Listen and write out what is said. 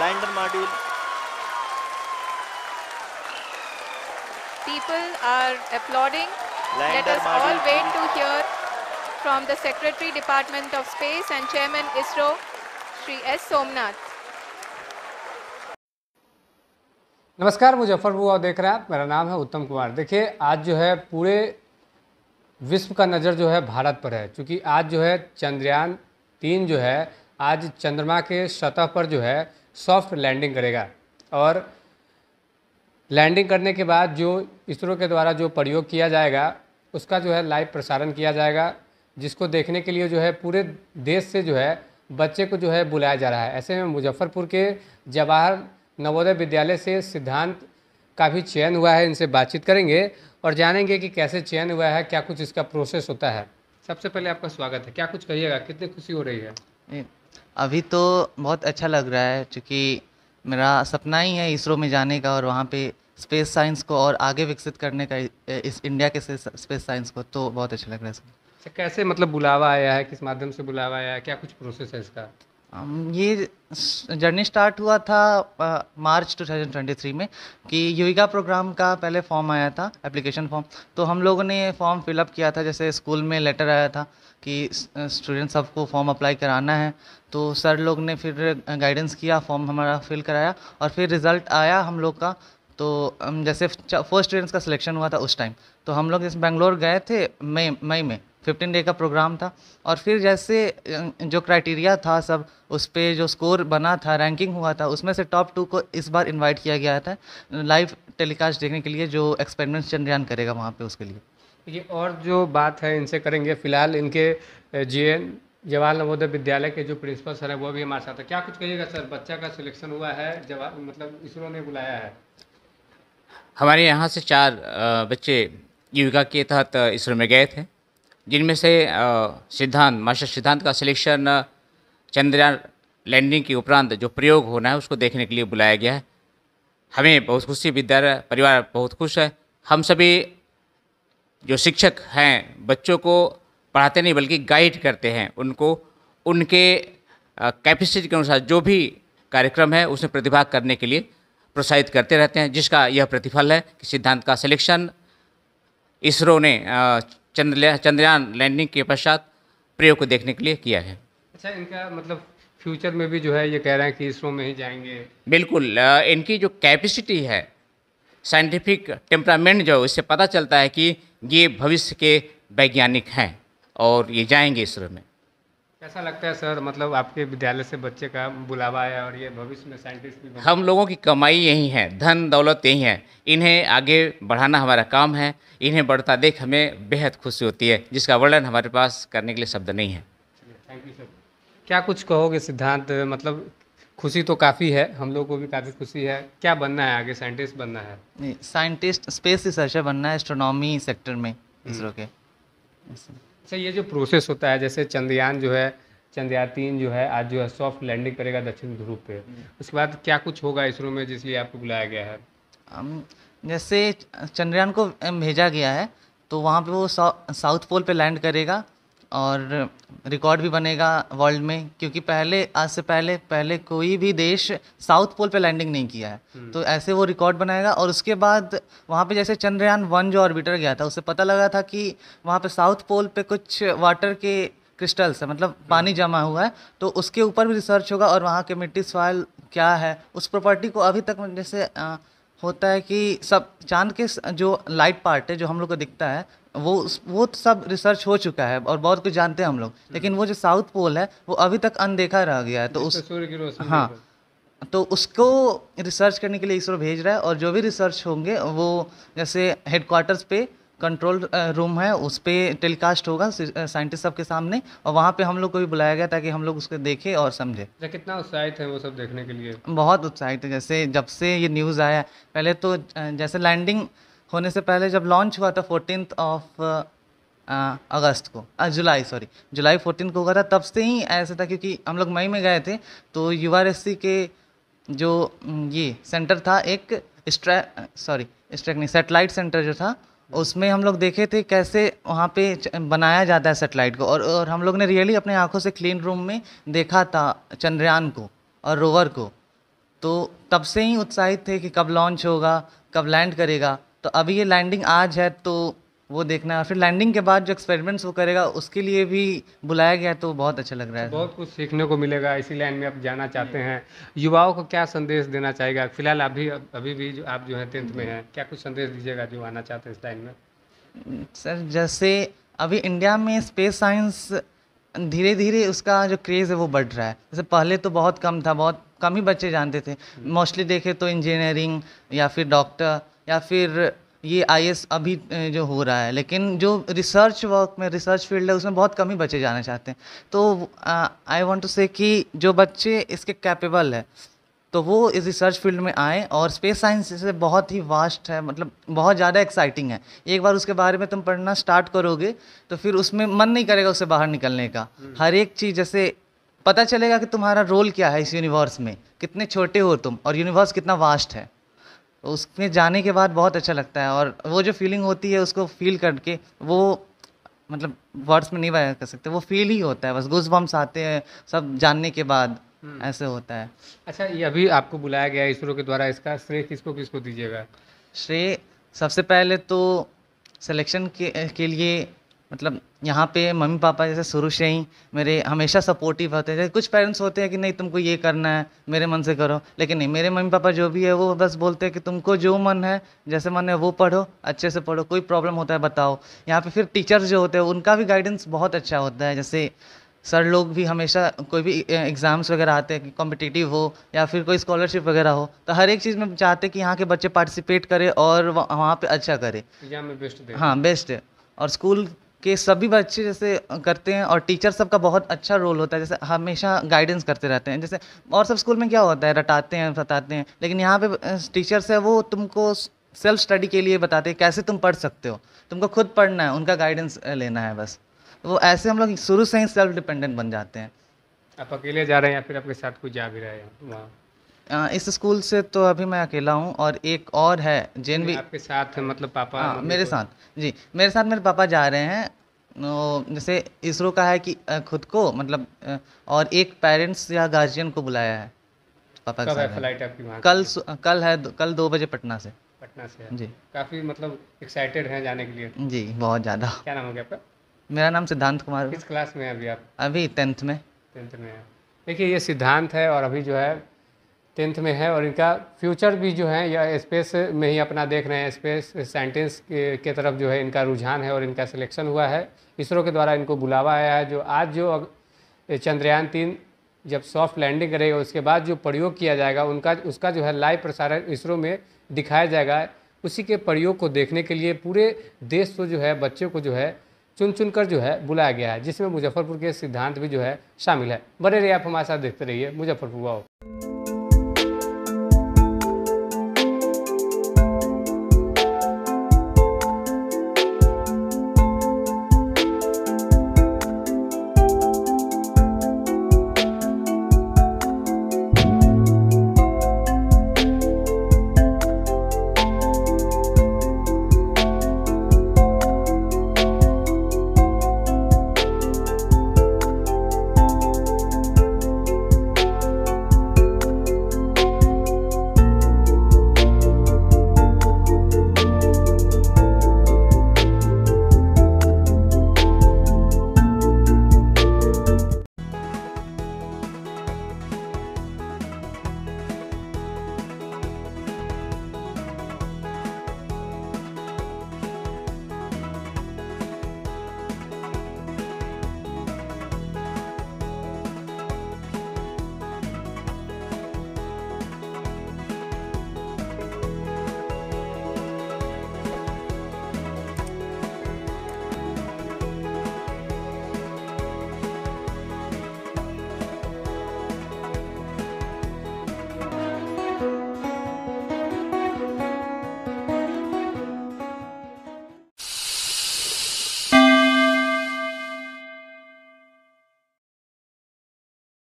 lander module People are applauding. Lander Let us all wait to hear from the Secretary Department of Space and Chairman ISRO, Shri S. Somnath. नमस्कार मुजफ्फरपुर और देख रहे हैं आप मेरा नाम है उत्तम कुमार देखिए आज जो है पूरे विश्व का नज़र जो है भारत पर है क्योंकि आज जो है चंद्रयान तीन जो है आज चंद्रमा के सतह पर जो है सॉफ्ट लैंडिंग करेगा और लैंडिंग करने के बाद जो इसरो के द्वारा जो प्रयोग किया जाएगा उसका जो है लाइव प्रसारण किया जाएगा जिसको देखने के लिए जो है पूरे देश से जो है बच्चे को जो है बुलाया जा रहा है ऐसे में मुजफ्फरपुर के जवाहर नवोदय विद्यालय से सिद्धांत का भी चयन हुआ है इनसे बातचीत करेंगे और जानेंगे कि कैसे चयन हुआ है क्या कुछ इसका प्रोसेस होता है सबसे पहले आपका स्वागत है क्या कुछ कहिएगा कितनी खुशी हो रही है अभी तो बहुत अच्छा लग रहा है चूँकि मेरा सपना ही है इसरो में जाने का और वहाँ पे स्पेस साइंस को और आगे विकसित करने का इस इंडिया के स्पेस साइंस को तो बहुत अच्छा लग रहा है सर अच्छा, कैसे मतलब बुलावा आया है किस माध्यम से बुलावा आया है क्या कुछ प्रोसेस है इसका ये जर्नी स्टार्ट हुआ था मार्च 2023 में कि युविका प्रोग्राम का पहले फॉर्म आया था एप्लीकेशन फॉर्म तो हम लोगों ने फॉर्म फिलअप किया था जैसे स्कूल में लेटर आया था कि स्टूडेंट सबको फॉर्म अप्लाई कराना है तो सर लोग ने फिर गाइडेंस किया फॉर्म हमारा फिल कराया और फिर रिज़ल्ट आया हम लोग का तो जैसे फर्स्ट स्टूडेंट्स का सिलेक्शन हुआ था उस टाइम तो हम लोग जैसे बेंगलोर गए थे मई मई में फिफ्टीन डे का प्रोग्राम था और फिर जैसे अं, जो क्राइटेरिया था सब उस पर जो स्कोर बना था रैंकिंग हुआ था उसमें से टॉप टू को इस बार इनवाइट किया गया था लाइव टेलीकास्ट देखने के लिए जो एक्सपेरिमेंट्स चंद्रयान करेगा वहाँ पे उसके लिए ये और जो बात है इनसे करेंगे फिलहाल इनके जी एन जवाहर नवोदय विद्यालय के जो प्रिंसिपल सर है वो भी हमारे साथ है क्या कुछ कहिएगा सर बच्चा का सिलेक्शन हुआ है जवाब मतलब इसरो ने बुलाया है हमारे यहाँ से चार बच्चे युविका के तहत इसरो में गए थे जिनमें से सिद्धांत मास्टर सिद्धांत का सिलेक्शन चंद्रयान लैंडिंग के उपरांत जो प्रयोग होना है उसको देखने के लिए बुलाया गया है हमें बहुत खुशी विद्यालय परिवार बहुत खुश है हम सभी जो शिक्षक हैं बच्चों को पढ़ाते नहीं बल्कि गाइड करते हैं उनको उनके कैपेसिटी के अनुसार जो भी कार्यक्रम है उसमें प्रतिभाग करने के लिए प्रोत्साहित करते रहते हैं जिसका यह प्रतिफल है कि सिद्धांत का सिलेक्शन इसरो ने चंद्रयान चंद्रयान लैंडिंग के पश्चात प्रयोग को देखने के लिए किया है अच्छा इनका मतलब फ्यूचर में भी जो है ये कह रहे हैं कि इसरो में ही जाएंगे बिल्कुल इनकी जो कैपेसिटी है साइंटिफिक टेम्परामेंट जो इससे पता चलता है कि ये भविष्य के वैज्ञानिक हैं और ये जाएंगे इसरो में कैसा लगता है सर मतलब आपके विद्यालय से बच्चे का बुलावा है और ये भविष्य में साइंटिस्ट भी हम लोगों की कमाई यही है धन दौलत यही है इन्हें आगे बढ़ाना हमारा काम है इन्हें बढ़ता देख हमें बेहद खुशी होती है जिसका वर्णन हमारे पास करने के लिए शब्द नहीं है थैंक यू सर क्या कुछ कहोगे सिद्धांत मतलब खुशी तो काफ़ी है हम लोग को भी काफ़ी खुशी है क्या बनना है आगे साइंटिस्ट बनना है साइंटिस्ट स्पेस रिसर्चर बनना है एस्ट्रोनॉमी सेक्टर में इसरो हम्म। के अच्छा ये जो प्रोसेस होता है जैसे चंद्रयान जो है चंद्रयान तीन जो है आज जो है सॉफ्ट लैंडिंग करेगा दक्षिण ध्रुव पे हम्म। उसके बाद क्या कुछ होगा इसरो में जिसलिए आपको बुलाया गया है जैसे चंद्रयान को भेजा गया है तो वहाँ पे वो साउथ पोल पे लैंड करेगा और रिकॉर्ड भी बनेगा वर्ल्ड में क्योंकि पहले आज से पहले पहले कोई भी देश साउथ पोल पे लैंडिंग नहीं किया है हम्म। तो ऐसे वो रिकॉर्ड बनाएगा और उसके बाद वहाँ पे जैसे चंद्रयान वन जो ऑर्बिटर गया था उसे पता लगा था कि वहाँ पे साउथ पोल पे कुछ वाटर के क्रिस्टल्स है मतलब हम्म। पानी जमा हुआ है तो उसके ऊपर भी रिसर्च होगा और वहाँ के मिट्टी सॉयल क्या है उस प्रॉपर्टी को अभी तक जैसे होता है कि सब चांद के जो लाइट पार्ट है जो हम लोग को दिखता है वो वो तो सब रिसर्च हो चुका है और बहुत कुछ जानते हैं हम लोग हम्म। लेकिन वो जो साउथ पोल है वो अभी तक अनदेखा रह गया है तो उस हाँ तो उसको रिसर्च करने के लिए इसरो भेज रहा है और जो भी रिसर्च होंगे वो जैसे हेडक्वार्टर्स पे कंट्रोल रूम है उस पर टेलीकास्ट होगा साइंटिस्ट सबके सामने और वहाँ पे हम लोग को भी बुलाया गया ताकि हम लोग उसको देखें और समझें अच्छा, कितना उत्साहित है वो सब देखने के लिए बहुत उत्साहित है जैसे जब से ये न्यूज़ आया पहले तो जैसे लैंडिंग होने से पहले जब लॉन्च हुआ था fourteen of uh, uh, August को आ, uh, July sorry July fourteen को हुआ था तब से ही ऐसा था क्योंकि हम लोग मई में गए थे तो यू के जो ये सेंटर था एक सॉरी स्ट्रैक नहीं सेटेलाइट सेंटर जो था उसमें हम लोग देखे थे कैसे वहाँ पे बनाया जाता है सेटेलाइट को और और हम लोग ने रियली अपने आँखों से क्लीन रूम में देखा था चंद्रयान को और रोवर को तो तब से ही उत्साहित थे कि कब लॉन्च होगा कब लैंड करेगा तो अभी ये लैंडिंग आज है तो वो देखना है फिर लैंडिंग के बाद जो एक्सपेरिमेंट्स वो करेगा उसके लिए भी बुलाया गया तो बहुत अच्छा लग रहा है बहुत कुछ सीखने को मिलेगा इसी लाइन में आप जाना चाहते हैं युवाओं को क्या संदेश देना चाहेगा फिलहाल अभी अभी भी जो आप जो है टेंथ में हैं क्या कुछ संदेश दीजिएगा जो आना चाहते हैं इस लाइन में सर जैसे अभी इंडिया में स्पेस साइंस धीरे धीरे उसका जो क्रेज़ है वो बढ़ रहा है जैसे पहले तो बहुत कम था बहुत कम ही बच्चे जानते थे मोस्टली हम्म। देखे तो इंजीनियरिंग या फिर डॉक्टर या फिर ये आई अभी जो हो रहा है लेकिन जो रिसर्च वर्क में रिसर्च फील्ड है उसमें बहुत कम ही बच्चे जाना चाहते हैं तो आई वॉन्ट टू से कि जो बच्चे इसके कैपेबल है तो वो इस रिसर्च फील्ड में आए और स्पेस साइंस से बहुत ही वास्ट है मतलब बहुत ज़्यादा एक्साइटिंग है एक बार उसके बारे में तुम पढ़ना स्टार्ट करोगे तो फिर उसमें मन नहीं करेगा उससे बाहर निकलने का हम्म। हर एक चीज़ जैसे पता चलेगा कि तुम्हारा रोल क्या है इस यूनिवर्स में कितने छोटे हो तुम और यूनिवर्स कितना वास्ट है उसमें जाने के बाद बहुत अच्छा लगता है और वो जो फीलिंग होती है उसको फील करके वो मतलब वर्ड्स में नहीं बया कर सकते वो फील ही होता है बस घुस बम्स आते हैं सब जानने के बाद हम्म। ऐसे होता है अच्छा ये अभी आपको बुलाया गया इसरो के द्वारा इसका श्रेय किसको किसको दीजिएगा श्रेय सबसे पहले तो सिलेक्शन के, के लिए मतलब यहाँ पे मम्मी पापा जैसे शुरू से ही मेरे हमेशा सपोर्टिव होते जैसे कुछ पेरेंट्स होते हैं कि नहीं तुमको ये करना है मेरे मन से करो लेकिन नहीं मेरे मम्मी पापा जो भी है वो बस बोलते हैं कि तुमको जो मन है जैसे मन है वो पढ़ो अच्छे से पढ़ो कोई प्रॉब्लम होता है बताओ यहाँ पे फिर टीचर्स जो होते हैं उनका भी गाइडेंस बहुत अच्छा होता है जैसे सर लोग भी हमेशा कोई भी एग्ज़ाम्स वगैरह आते हैं कि कॉम्पिटिटिव हो या फिर कोई स्कॉलरशिप वगैरह हो तो हर एक चीज़ में चाहते हैं कि यहाँ के बच्चे पार्टिसिपेट करें और वहाँ पे अच्छा करें हाँ बेस्ट है और स्कूल कि सभी बच्चे जैसे करते हैं और टीचर सबका बहुत अच्छा रोल होता है जैसे हमेशा गाइडेंस करते रहते हैं जैसे और सब स्कूल में क्या होता है रटाते हैं बताते हैं लेकिन यहाँ पे टीचर्स है वो तुमको सेल्फ स्टडी के लिए बताते हैं कैसे तुम पढ़ सकते हो तुमको खुद पढ़ना है उनका गाइडेंस लेना है बस वो ऐसे हम लोग शुरू से ही सेल्फ डिपेंडेंट बन जाते हैं आप अकेले जा रहे हैं या फिर आपके साथ कोई जा भी रहे हैं वहाँ इस स्कूल से तो अभी मैं अकेला हूँ और एक और है जेन भी आपके साथ है मतलब पापा आ, हाँ, मेरे साथ जी मेरे साथ मेरे पापा जा रहे हैं जैसे इसरो का है कि खुद को मतलब और एक पेरेंट्स या गार्जियन को बुलाया है पापा कब है फ्लाइट आपकी कल कल है कल दो बजे पटना से पटना से जी काफ़ी मतलब एक्साइटेड हैं जाने के लिए जी बहुत ज़्यादा क्या नाम हो गया आपका मेरा नाम सिद्धांत कुमार किस क्लास में है अभी आप अभी टेंथ में टेंथ में है देखिए ये सिद्धांत है और अभी जो है टेंथ में है और इनका फ्यूचर भी जो है या स्पेस में ही अपना देख रहे हैं स्पेस साइंटिस्ट के, के तरफ जो है इनका रुझान है और इनका सिलेक्शन हुआ है इसरो के द्वारा इनको बुलावा आया है जो आज जो चंद्रयान तीन जब सॉफ्ट लैंडिंग करेगा उसके बाद जो प्रयोग किया जाएगा उनका उसका जो है लाइव प्रसारण इसरो में दिखाया जाएगा उसी के प्रयोग को देखने के लिए पूरे देश से जो है बच्चों को जो है चुन चुन कर जो है बुलाया गया है जिसमें मुजफ्फरपुर के सिद्धांत भी जो है शामिल है बने रहिए आप हमारे साथ देखते रहिए मुजफ्फरपुर वाओ